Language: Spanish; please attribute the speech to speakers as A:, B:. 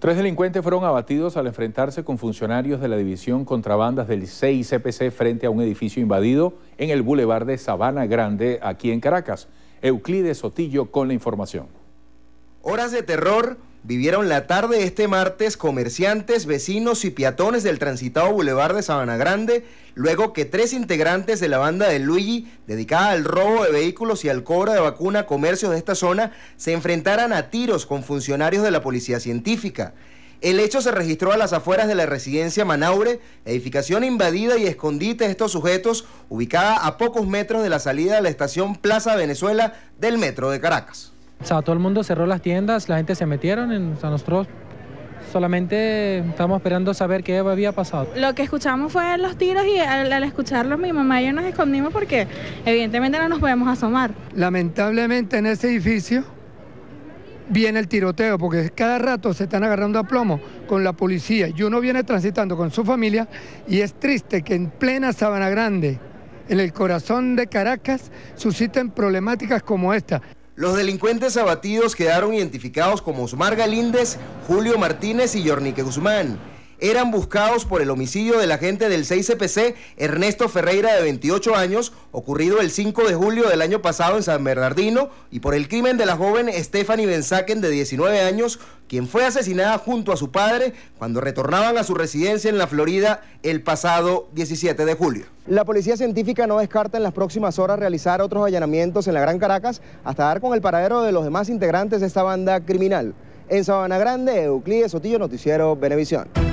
A: Tres delincuentes fueron abatidos al enfrentarse con funcionarios de la División Contrabandas del CICPC frente a un edificio invadido en el Boulevard de Sabana Grande, aquí en Caracas. Euclides Sotillo con la información. Horas de terror vivieron
B: la tarde este martes comerciantes, vecinos y peatones del transitado Boulevard de Sabana Grande, luego que tres integrantes de la banda de Luigi, dedicada al robo de vehículos y al cobro de vacuna comercios de esta zona, se enfrentaran a tiros con funcionarios de la policía científica. El hecho se registró a las afueras de la residencia Manaure, edificación invadida y escondite de estos sujetos, ubicada a pocos metros de la salida de la estación Plaza Venezuela del Metro de Caracas.
A: O sea, todo el mundo cerró las tiendas, la gente se metieron, o sea, nosotros solamente estábamos esperando saber qué había pasado. Lo que escuchamos fue los tiros y al, al escucharlos mi mamá y yo nos escondimos porque evidentemente no nos podemos asomar.
C: Lamentablemente en ese edificio viene el tiroteo, porque cada rato se están agarrando a plomo con la policía y uno viene transitando con su familia y es triste que en plena Sabana Grande, en el corazón de Caracas, susciten problemáticas como esta.
B: Los delincuentes abatidos quedaron identificados como Osmar Galíndez, Julio Martínez y Yornique Guzmán eran buscados por el homicidio del agente del 6CPC e Ernesto Ferreira de 28 años, ocurrido el 5 de julio del año pasado en San Bernardino, y por el crimen de la joven Stephanie Benzaken de 19 años, quien fue asesinada junto a su padre cuando retornaban a su residencia en la Florida el pasado 17 de julio. La policía científica no descarta en las próximas horas realizar otros allanamientos en la Gran Caracas hasta dar con el paradero de los demás integrantes de esta banda criminal. En Sabana Grande, Euclides Sotillo, Noticiero Benevisión.